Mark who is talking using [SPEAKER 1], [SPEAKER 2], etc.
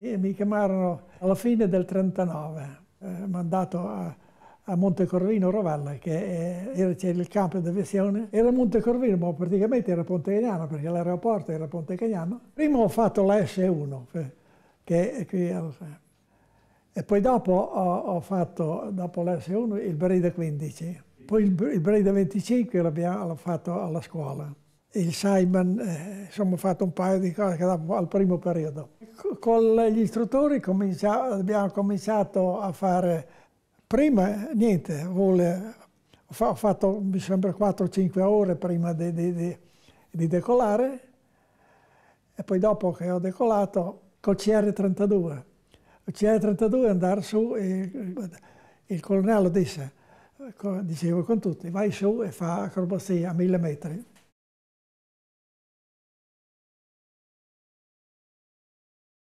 [SPEAKER 1] E mi chiamarono alla fine del
[SPEAKER 2] 39, eh, mandato a, a Montecorvino Rovella, che eh, era, c'era il campo di aviazione. Era Montecorvino, ma praticamente era Ponte Cagnano, perché l'aeroporto era Ponte Cagnano. Prima ho fatto la S1, che è qui al... E poi dopo ho, ho fatto, dopo ls 1 il Breda 15. Poi il, il Breda 25 l'abbiamo fatto alla scuola il Simon, eh, insomma, ho fatto un paio di cose che dopo, al primo periodo. Con gli istruttori comincia, abbiamo cominciato a fare, prima niente, vuole, ho fatto mi sembra 4-5 ore prima di, di, di, di, decolare e poi dopo che ho decolato col CR-32. Il CR-32 andare su, e il colonnello disse, dicevo con tutti, vai su e fa acrobazia a mille metri.